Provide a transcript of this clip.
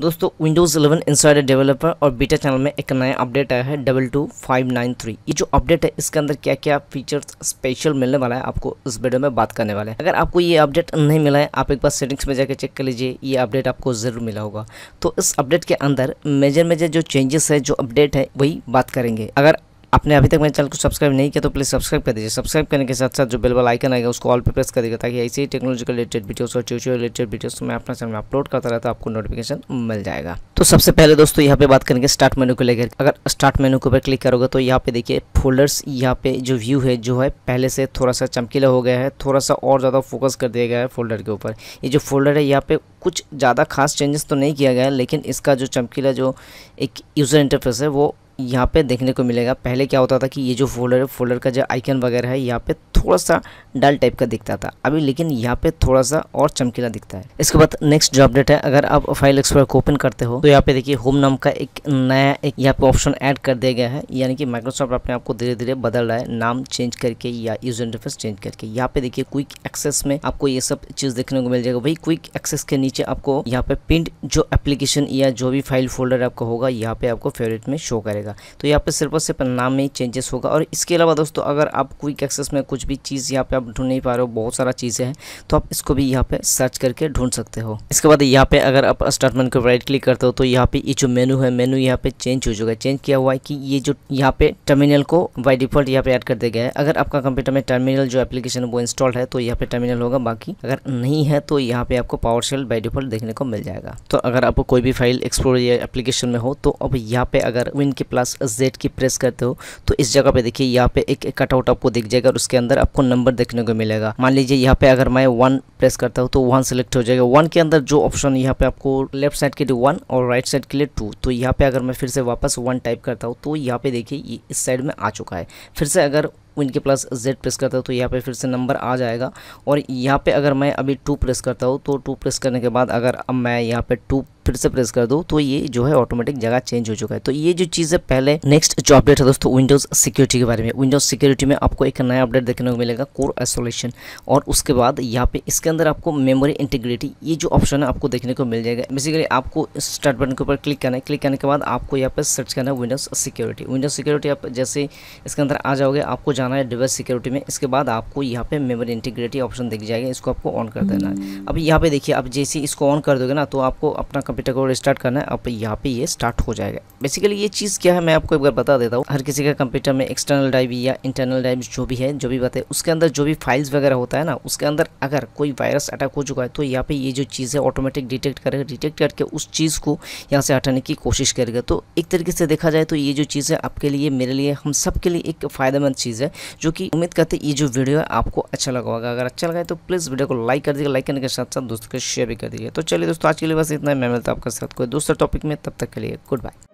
दोस्तों Windows 11 inside developer और beta channel में एक नया अपडेट आया है double two five nine three ये जो अपडेट है इसके अंदर क्या क्या फीचर्स स्पेशल मिलने वाला है आपको इस वीडियो में बात करने वाला है अगर आपको ये अपडेट नहीं मिला है आप एक बार सेटिंग्स में जाकर चेक कर लीजिए ये अपडेट आपको ज़रूर मिला होगा तो इस अपडेट के अंदर मेजर मेजर जो चेंजेस है जो अपडेट है वही बात करेंगे अगर आपने अभी तक मेरे चैनल को सब्सक्राइब नहीं किया तो प्लीज़ सब्सक्राइब कर दीजिए सब्सक्राइब करने के साथ साथ जो बेल वाला आइकन आएगा उसको ऑल पे प्रेस कर देगा ताकि ऐसे ही टेक्नोलॉजी के रिलेटेड वीडियोस और ट्यूचर रिलेटेड वीडियोस मैं अपना चैनल में अपलोड करता रहता हूँ आपको नोटिफिकेशन मिल जाएगा तो सबसे पहले दोस्तों यहाँ पे बात करेंगे स्टार्ट मेनू को लेकर अगर स्टार्ट मेनू के ऊपर क्लिक करोगे तो यहाँ पे देखिए फोल्डर्स यहाँ पे जो व्यू है जो है पहले से थोड़ा सा चमकीला हो गया है थोड़ा सा और ज़्यादा फोकस कर दिया गया है फोल्डर के ऊपर ये जो फोल्डर है यहाँ पे कुछ ज़्यादा खास चेंजेस तो नहीं किया गया है लेकिन इसका जो चमकीला जो एक यूज़र इंटरफेस है वो यहाँ पे देखने को मिलेगा पहले क्या होता था कि ये जो फोल्डर है फोल्डर का जो आइकन वगैरह है यहाँ पे थोड़ा सा डल टाइप का दिखता था अभी लेकिन यहाँ पे थोड़ा सा और चमकीला दिखता है इसके बाद नेक्स्ट जो अपडेट है अगर आप फाइल एक्सप्लोर को ओपन करते हो तो यहाँ पे देखिए होम नाम का एक नया एक यहाँ पे ऑप्शन ऐड कर दिया गया है यानी कि माइक्रोसॉफ्ट अपने आपको धीरे धीरे बदल रहा है नाम चेंज करके या यूजर इंटरफेस चेंज करके यहाँ पे देखिए क्विक एक्सेस में आपको ये सब चीज़ देखने को मिल जाएगा वही क्विक एक्सेस के नीचे आपको यहाँ पे पिंट जो एप्लीकेशन या जो भी फाइल फोल्डर आपका होगा यहाँ पे आपको फेवरेट में शो करेगा जाएगा तो यहाँ पे सिर्फ और सिर्फ नाम में ही चेंजेस होगा और इसके अलावा दोस्तों अगर आप क्विक एक्सेस में कुछ भी चीज़ यहाँ पे आप ढूंढ नहीं पा रहे हो बहुत सारा चीज़ें हैं तो आप इसको भी यहाँ पे सर्च करके ढूंढ सकते हो इसके बाद यहाँ पे अगर आप स्टार्टमेंट को राइट क्लिक करते हो तो यहाँ पे ये जो मेनू है मेनू यहाँ पे चेंज हो जाएगा चेंज किया हुआ है कि ये जो यहाँ पे टर्मिनल को बाई डिफॉल्ट यहाँ पे ऐड कर दिया गया है अगर आपका कंप्यूटर में टर्मिनल जो एप्लीकेशन वो इंस्टॉल है तो यहाँ पे टर्मिनल होगा बाकी अगर नहीं है तो यहाँ पे आपको पावर शेल बाई डिफॉल्ट देखने को मिल जाएगा तो अगर आपको कोई भी फाइल एक्सप्लोर या एप्लीकेशन में हो तो अब यहाँ पे अगर विन के प्लस प्लस जेड की प्रेस करते हो तो इस जगह पे देखिए यहाँ पे एक कटआउट आपको दिख जाएगा और उसके अंदर आपको नंबर देखने को मिलेगा मान लीजिए यहाँ पे अगर मैं वन प्रेस करता हूँ तो वन सेलेक्ट हो जाएगा वन के अंदर जो ऑप्शन यहाँ पे आपको लेफ्ट साइड के लिए वन और राइट साइड के लिए टू तो यहाँ पे अगर मैं फिर से वापस वन टाइप करता हूँ तो यहाँ पे देखिए इस साइड में आ चुका है फिर से अगर क्वीन के प्लस जेड प्रेस करता हूँ तो यहाँ पे फिर से नंबर आ जाएगा और यहाँ पे अगर मैं अभी टू प्रेस करता हूँ तो टू प्रेस करने के बाद अगर अब मैं यहाँ पे टू फिर से प्रेस कर दो तो ये जो है ऑटोमेटिक जगह चेंज हो चुका है तो ये जो चीज़ है पहले नेक्स्ट जो अपडेट है दोस्तों विंडोज सिक्योरिटी के बारे में विंडोज सिक्योरिटी में आपको एक नया अपडेट देखने को मिलेगा कोर आइसोलेशन और उसके बाद यहाँ पे इसके अंदर आपको मेमोरी इंटीग्रिटी ये जो ऑप्शन है आपको देखने को मिल जाएगा बेसिकली आपको स्टार्ट बटन के ऊपर क्लिक करना है क्लिक करने के बाद आपको यहाँ पर सर्च करना है विंडोज सिक्योरिटी विंडोज सिक्योरिटी आप जैसे इसके अंदर आ जाओगे आपको जाना जाना है डिवाइस सिक्योरिटी में इसके बाद आपको यहाँ पे मेमोरी इंटीग्रिटी ऑप्शन दिख जाएगा इसको आपको ऑन कर देना है अब यहाँ पे देखिए आप जैसे इसको ऑन कर दोगे ना तो आपको अपना कंप्यूटर को स्टार्ट करना है अब यहाँ पे ये स्टार्ट हो जाएगा बेसिकली ये चीज़ क्या है मैं आपको एक बार बता देता हूँ हर किसी का कंप्यूटर में एक्सटर्नल ड्राइव या इंटरनल ड्राइव जो भी है जो भी बताए उसके अंदर जो भी फाइल्स वगैरह होता है ना उसके अंदर अगर कोई वायरस अटैक हो चुका है तो यहाँ पे ये जो चीज़ है ऑटोमेटिक डिटेक्ट करेगा डिटेक्ट करके उस चीज़ को यहाँ से हटाने की कोशिश करेगा तो एक तरीके से देखा जाए तो ये जो चीज़ है आपके लिए मेरे लिए हम सब के लिए एक फ़ायदेमंद चीज़ है है जो कि उम्मीद करते ये जो वीडियो है आपको अच्छा लगा होगा अगर अच्छा लगा तो प्लीज़ वीडियो को लाइक कर दीजिएगा लाइक करने के साथ साथ दोस्तों को शेयर भी कर दीजिए तो चलिए दोस्तों आज के लिए बस इतना मैं मिलता आपके साथ कोई दूसरे टॉपिक में तब तक के लिए गुड बाय